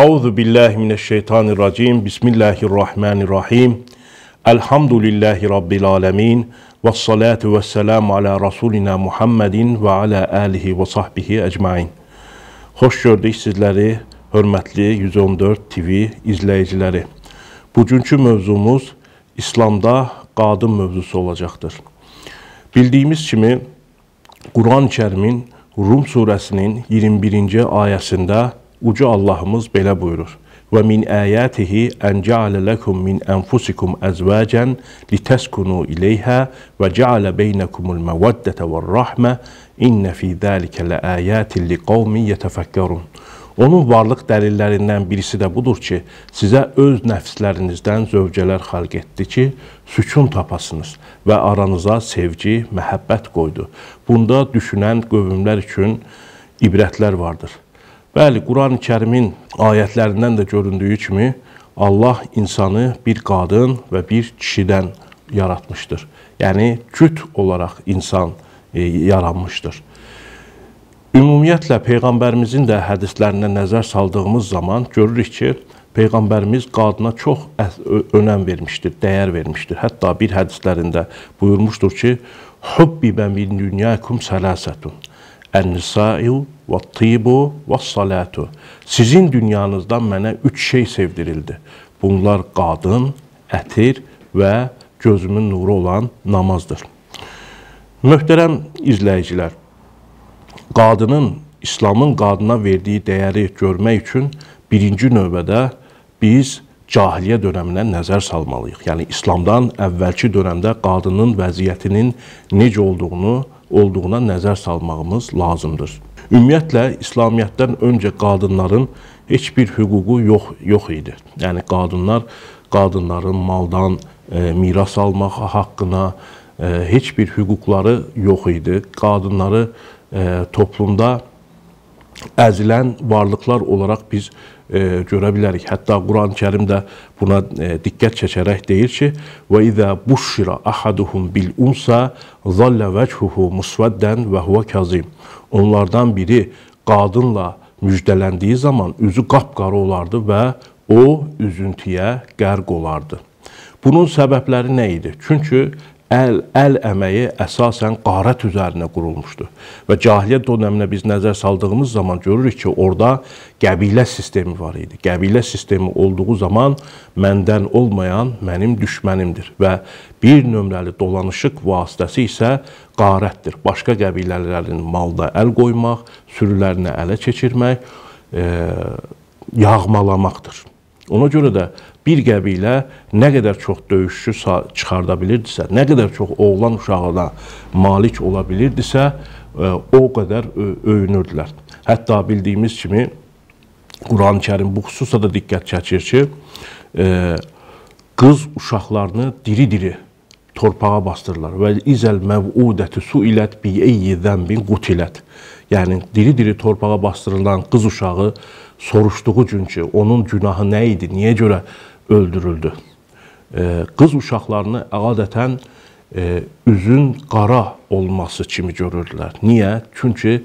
Euzu billahi mineşşeytanirracim. Bismillahirrahmanirrahim. Elhamdülillahi rabbil alamin. Ves salatu vesselam ala rasulina Muhammedin ve ala alihi ve sahbihi ecmaîn. Xoş gördük sizləri, hörmətli 114 TV izləyiciləri. Bugünkü mövzumuz İslamda qadın mövzusu olacaqdır. Bildiyimiz kimi Quran-Kərimin Rum surəsinin 21-ci ayəsində ucu Allahımız belə buyurur. Və min əyətihi ən cəalə ləkum min ənfusikum əzvəcən litəskunu iləyhə və cəalə beynəkumul məvəddətə və rəhmə innə fi dəlikə lə əyətin li qavmin yətəfəkkərun. Onun varlıq dəlillərindən birisi də budur ki, sizə öz nəfslərinizdən zövcələr xalq etdi ki, sükun tapasınız və aranıza sevgi, məhəbbət qoydu. Bunda düşünən qövmlər üçün ibrətlər vardır. Bəli, Qurani-Kərimin ayətlərindən də göründüyü kimi Allah insanı bir qadın və bir kişidən yaratmışdır. Yəni cüt olaraq insan e, yaranmışdır. Ümumiyyətlə peyğəmbərimizin də hədislərinə nəzər saldığımız zaman görürük ki, peyğəmbərimiz qadına çox önəm vermişdir, dəyər vermişdir. Hətta bir hədislərində buyurmuşdur ki, "Hubbi min dunyakum salasatun" Ən-nisa'u və tibu və salatu. Sizin dünyanızdan mənə 3 şey sevdirildi. Bunlar qadın, ətir və gözümün nuru olan namazdır. Möhtərəm izləyicilər, qadının İslamın qadına verdiyi dəyəri görmək üçün birinci növbədə biz cahiliyə dönəminə nəzər salmalıyıq. Yəni İslamdan əvvəlki dönəmdə qadının vəziyyətinin necə olduğunu olduğuna nəzər salmağımız lazımdır. Ümumiyyətlə İslamiyyətdən öncə qadınların heç bir hüququ yox yox idi. Yəni qadınlar qadınların maldan e, miras almaq haqqına e, heç bir hüquqları yox idi. Qadınları e, toplumda əzilən varlıqlar olaraq biz e, görə bilərik. Hətta Quran-Kərim də buna e, diqqət çəkərək deyir ki: "Və izə buşira ahaduhum bil unsa zalla vəchuhu musvaddan və huwa kazim." Onlardan biri qadınla müjdələndiyi zaman üzü qapqara olardı və o üzüntüyə qərq olardı. Bunun səbəbləri nə idi? Çünki əl, əl əməyi əsasən qarət üzərinə qurulmuşdu. Və cahiliyyət dönəminə biz nəzər saldığımız zaman görürük ki, orada qəbilə sistemi var idi. Qəbilə sistemi olduğu zaman məndən olmayan mənim düşmənimdir və bir nömrəli dolanışıq vasitəsi isə qarətdir. Başqa qəbilələrin malda əl qoymaq, sürülərinə ələ keçirmək, e, yağmalamaqdır. Ona görə də bir qəbilə nə qədər çox döyüşçü çıxarda bilirdisə, nə qədər çox oğlan uşağına malik ola bilirdisə, e, o qədər öyünürdülər. Hətta bildiyimiz kimi Quran-ı Kərim bu xüsusda da diqqət çəkir ki, e, qız uşaqlarını diri-diri torpağa bastırırlar. Və izəl məvudəti su ilət bi eyyi zənbin qutilət. Yəni diri-diri torpağa bastırılan qız uşağı soruşduğu gün ki, onun günahı nə idi, niyə görə öldürüldü. Qız uşaqlarını adətən e, üzün qara olması kimi görürdülər. Niyə? Çünki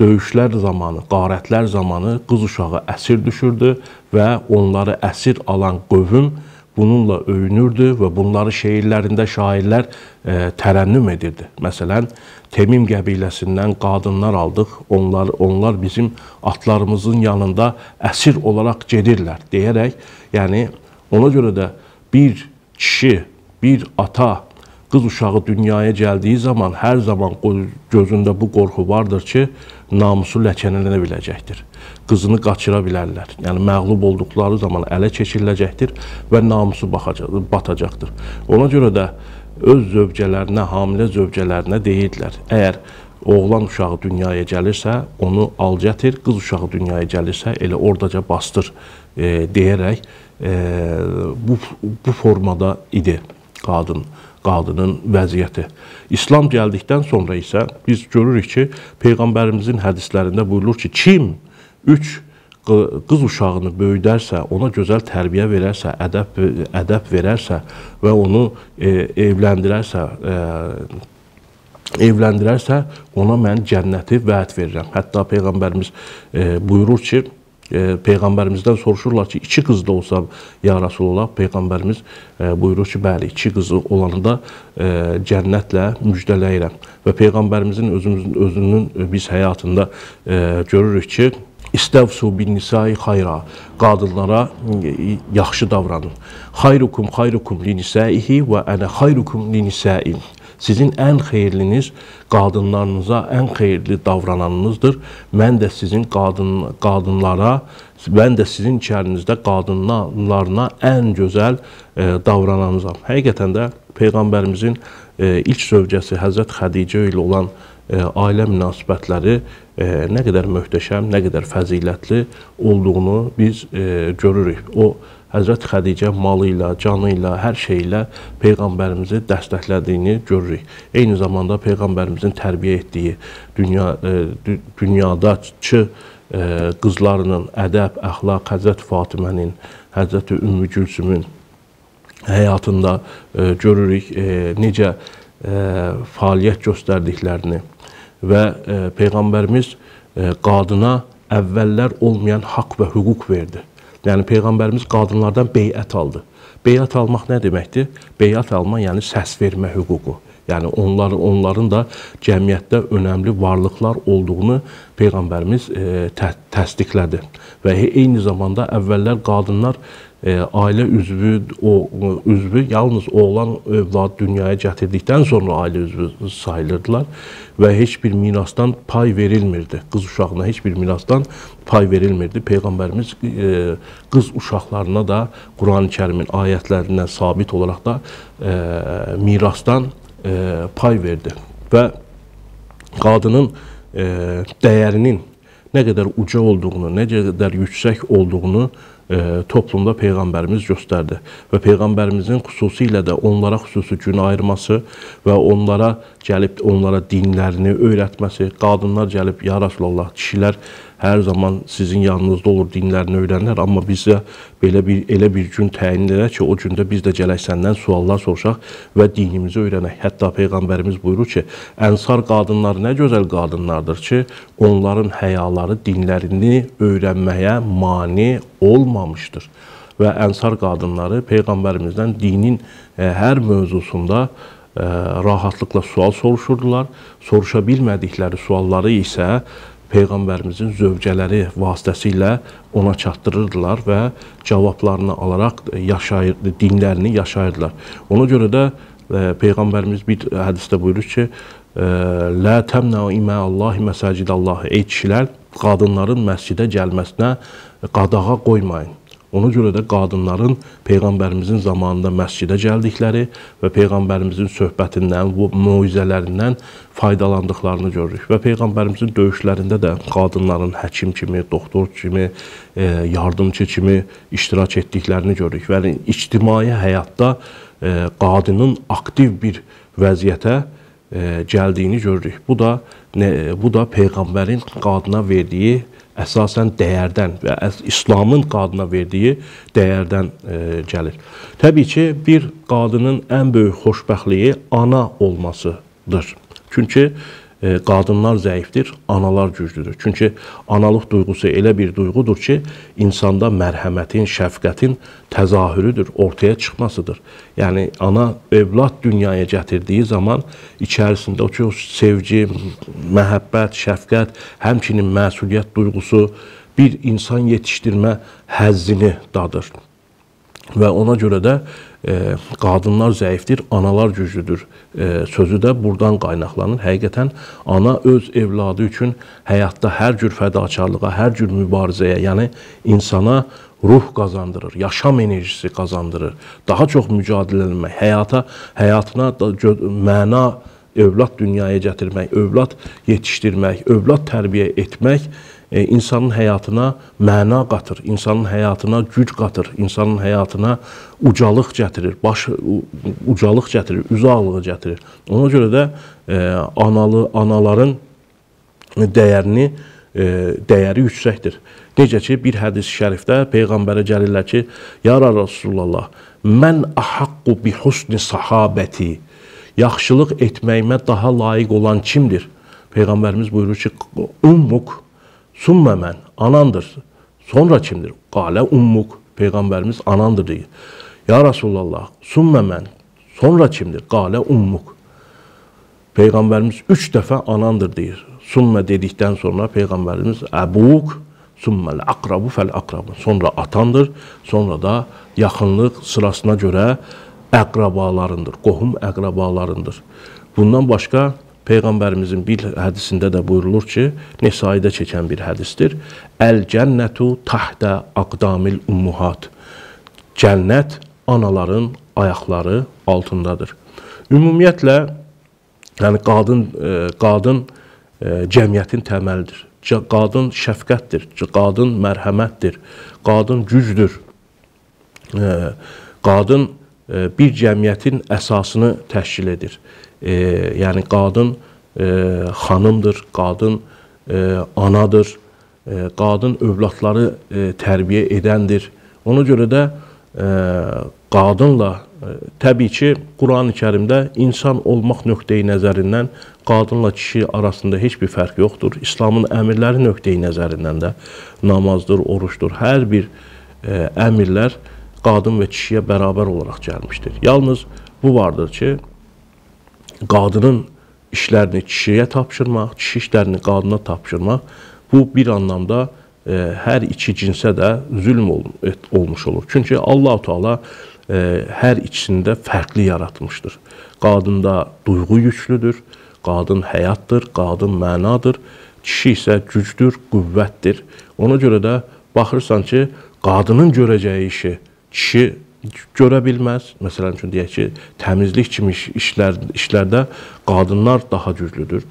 döyüşlər zamanı, qarətlər zamanı qız uşağı əsir düşürdü və onları əsir alan qövüm bununla öyünürdü və bunları şeirlərində şairlər e, tərənnüm edirdi. Məsələn, Temim qəbiləsindən qadınlar aldıq. Onlar onlar bizim atlarımızın yanında əsir olaraq gedirlər deyərək, yəni Ona görə də bir kişi, bir ata qız uşağı dünyaya gəldiyi zaman hər zaman gözündə bu qorxu vardır ki, namusu ləkənələnə biləcəkdir. Qızını qaçıra bilərlər. Yəni məğlub olduqları zaman ələ keçiriləcəkdir və namusu batacaqdır. Ona görə də öz zövcələrinə, hamilə zövcələrinə deyirdilər. Əgər oğlan uşağı dünyaya gəlirsə, onu al gətir, qız uşağı dünyaya gəlirsə, elə ordaca bastır e, deyərək bu, bu formada idi qadın qadının vəziyyəti. İslam gəldikdən sonra isə biz görürük ki, peyğəmbərimizin hədislərində buyurulur ki, kim 3 qız uşağını böyüdərsə, ona gözəl tərbiyə verərsə, ədəb ədəb verərsə və onu e, evləndirərsə, e, evləndirərsə, ona mən cənnəti vəd verirəm. Hətta peyğəmbərimiz e, buyurur ki, e, Peyğəmbərimizdən soruşurlar ki, iki qız da olsa, ya Rasulullah, Peyğəmbərimiz e, buyurur ki, bəli, iki qızı olanı da e, cənnətlə müjdələyirəm. Və Peyğəmbərimizin özümüzün, özünün e, biz həyatında e, görürük ki, İstəvsu bin nisai xayra. Qadınlara e, yaxşı davranın. Xayrukum xayrukum li nisaihi və ana xayrukum li nisaim. Sizin ən xeyirliniz qadınlarınıza ən xeyirli davrananınızdır. Mən də sizin qadın qadınlara, mən də sizin içərinizdə qadınlarına ən gözəl e, davrananınızam. Həqiqətən də peyğəmbərimizin e, ilk zövcəsi Həzrət Xədicə ilə olan e, ailə münasibətləri e, nə qədər möhtəşəm, nə qədər fəzilətli olduğunu biz e, görürük. O Həzrət Xədicə malı ilə, canı ilə, hər şey ilə peyğəmbərimizi dəstəklədiyini görürük. Eyni zamanda peyğəmbərimizin tərbiyə etdiyi dünya e, dünyadaçı e, qızlarının ədəb, əxlaq, Həzrət Fatimənin, Həzrət Ümmü Gülsümün həyatında e, görürük e, necə e, fəaliyyət göstərdiklərini və e, peyğəmbərimiz e, qadına əvvəllər olmayan haqq və hüquq verdi. Yəni peyğəmbərimiz qadınlardan beyət aldı. Beyət almaq nə deməkdir? Beyət alma, yəni səs vermə hüququ. Yəni onlar onların da cəmiyyətdə önəmli varlıqlar olduğunu peyğəmbərimiz e, tə təsdiqlədi. Və eyni zamanda əvvəllər qadınlar e, ailə üzvü o üzvü yalnız oğlan övladı e, dünyaya gətirdikdən sonra ailə üzvü sayılırdılar və heç bir mirasdan pay verilmirdi. Qız uşağına heç bir mirasdan pay verilmirdi. Peyğəmbərimiz e, qız uşaqlarına da Qurani-Kərimin ayətlərindən sabit olaraq da e, mirasdan e, pay verdi və qadının e, dəyərinin nə qədər uca olduğunu, nə qədər yüksək olduğunu e, e, toplumda Peyğəmbərimiz göstərdi. Və Peyğəmbərimizin xüsusilə də onlara xüsusi gün ayırması və onlara gəlib onlara dinlərini öyrətməsi, qadınlar gəlib ya Rasulallah, kişilər hər zaman sizin yanınızda olur, dinlərini öyrənirlər, amma bizə belə bir elə bir gün təyin edək ki, o gündə biz də gələk səndən suallar soruşaq və dinimizi öyrənək. Hətta peyğəmbərimiz buyurur ki, Ənsar qadınları nə gözəl qadınlardır ki, onların həyaları dinlərini öyrənməyə mane olmamışdır və ənsar qadınları Peyğəmbərimizdən dinin e, hər mövzusunda e, rahatlıqla sual soruşurdular. Soruşa bilmədikləri sualları isə Peyğəmbərimizin zövcələri vasitəsilə ona çatdırırdılar və cavablarını alaraq e, yaşayır, dinlərini yaşayırdılar. Ona görə də e, Peyğəmbərimiz bir hədisdə buyurur ki, e, Lə təmnə imə Allahi məsəcid Allahı, ey kişilər, qadınların məscidə gəlməsinə qadağa qoymayın. Ona görə də qadınların peyğəmbərimizin zamanında məscidə gəldikləri və peyğəmbərimizin söhbətindən, möizələrindən faydalandıqlarını görürük. Və peyğəmbərimizin döyüşlərində də qadınların həkim kimi, doktor kimi, e, yardımçı kimi iştirak etdiklərini görürük. Və yəni, ictimai həyatda e, qadının aktiv bir vəziyyətə e, gəldiyini görürük. Bu da bu da peyğəmbərin qadına verdiyi əsasən dəyərdən və İslamın qadına verdiyi dəyərdən e, gəlir. Təbii ki, bir qadının ən böyük xoşbəxtliyi ana olmasıdır. Çünki E, qadınlar zəifdir, analar güclüdür. Çünki analıq duyğusu elə bir duyğudur ki, insanda mərhəmətin, şəfqətin təzahürüdür, ortaya çıxmasıdır. Yəni ana övlad dünyaya gətirdiyi zaman içərisində o çox sevgi, məhəbbət, şəfqət, həmçinin məsuliyyət duyğusu bir insan yetişdirmə həzzini dadır. Və ona görə də qadınlar zəifdir, analar güclüdür sözü də burdan qaynaqlanır. Həqiqətən ana öz evladı üçün həyatda hər cür fədakarlığa, hər cür mübarizəyə, yəni insana ruh qazandırır, yaşam enerjisi qazandırır. Daha çox mücadiləmək, həyata, həyatına məna övlad dünyaya gətirmək, övlad yetişdirmək, övlad tərbiyə etmək e, insanın həyatına məna qatır, insanın həyatına güc qatır, insanın həyatına ucalıq gətirir, baş ucalıq gətirir, uzaqlığı gətirir. Ona görə də e, analı anaların dəyərini e, dəyəri yüksəkdir. Necə ki bir hədis-i şərifdə peyğəmbərə gəlirlər ki, "Ya Rasulullah, mən ahaqqu bi husni sahabəti" yaxşılıq etməyimə daha layiq olan kimdir? Peyğəmbərimiz buyurur ki, "Ummuk" Sümme mən, anandır. Sonra kimdir? Qale ummuk. Peyğəmbərimiz anandır deyir. Ya Resulallah, sümme mən. Sonra kimdir? Qale ummuk. Peyğəmbərimiz üç dəfə anandır deyir. Sümme dedikdən sonra Peyğəmbərimiz əbuk, sümmel akrabu fel akrabu. Sonra atandır, sonra da yaxınlıq sırasına görə əqrabalarındır, qohum əqrabalarındır. Bundan başqa Peyğəmbərimizin bir hədisində də buyurulur ki, Nesaidə keçən bir hədisdir. Əl-cənnətu tahta aqdamil ummuhat. Cənnət anaların ayaqları altındadır. Ümumiyyətlə yəni qadın e, qadın e, cəmiyyətin təməlidir. Qadın şəfqətdir, qadın mərhəmətdir, qadın gücdür. E, qadın bir cəmiyyətin əsasını təşkil edir e, yəni qadın e, xanımdır, qadın e, anadır, e, qadın övladları e, tərbiyə edəndir. Ona görə də e, qadınla e, təbii ki, Qurani-Kərimdə insan olmaq nöqteyi nəzərindən qadınla kişi arasında heç bir fərq yoxdur. İslamın əmirləri nöqteyi nəzərindən də namazdır, oruçdur, hər bir e, əmirlər qadın və kişiyə bərabər olaraq gəlmişdir. Yalnız bu vardır ki, qadının işlərini kişiyə tapşırmaq, kişi işlərini qadına tapşırmaq bu bir anlamda e, hər iki cinsə də zülm ol, et, olmuş olur. Çünki Allah-u Teala e, hər ikisində fərqli yaratmışdır. Qadında duyğu yüklüdür, qadın həyatdır, qadın mənadır, kişi isə gücdür, qüvvətdir. Ona görə də baxırsan ki, qadının görəcəyi işi kişi görə bilməz. Məsələn üçün deyək ki, təmizlik kimi işlər işlərdə qadınlar daha güclüdür.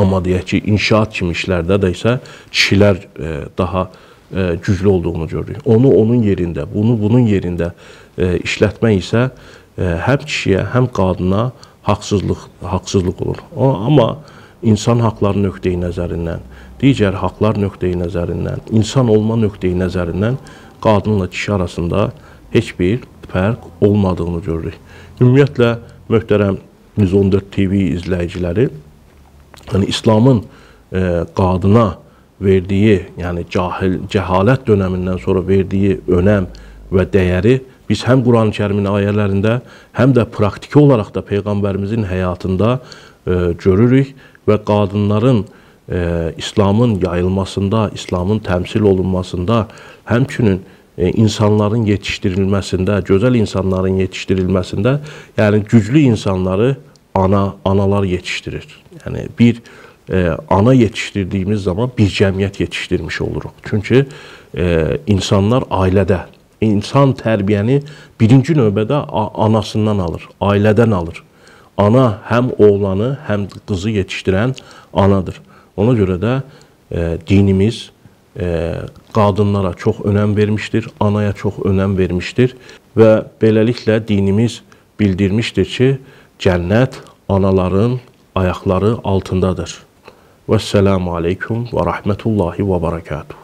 Amma deyək ki, inşaat kimi işlərdə də isə kişilər e, daha e, güclü olduğunu görürük. Onu onun yerində, bunu bunun yerində e, işlətmək isə e, həm kişiyə, həm qadına haqsızlıq haqsızlıq olur. O, amma insan haqları nöqteyi nəzərindən, digər haqlar nöqteyi nəzərindən, insan olma nöqteyi nəzərindən qadınla kişi arasında heç bir fərq olmadığını görürük. Ümumiyyətlə, möhtərəm 114 TV izləyiciləri, yəni İslamın e, qadına verdiyi, yəni cahil, cəhalət dönəmindən sonra verdiyi önəm və dəyəri biz həm Quran-Kərimin ayələrində, həm də praktiki olaraq da Peyğəmbərimizin həyatında e, görürük və qadınların e, İslamın yayılmasında, İslamın təmsil olunmasında, həmçinin E, insanların yetişdirilməsində, gözəl insanların yetişdirilməsində, yəni güclü insanları ana analar yetişdirir. Yəni bir e, ana yetişdirdiyimiz zaman bir cəmiyyət yetişdirmiş oluruq. Çünki e, insanlar ailədə insan tərbiyəni birinci növbədə anasından alır, ailədən alır. Ana həm oğlanı, həm qızı yetişdirən anadır. Ona görə də e, dinimiz qadınlara çox önəm vermişdir, anaya çox önəm vermişdir və beləliklə dinimiz bildirmişdir ki, cənnət anaların ayaqları altındadır. Vəssalamu aleykum və rəhmətullahi və barakatuh.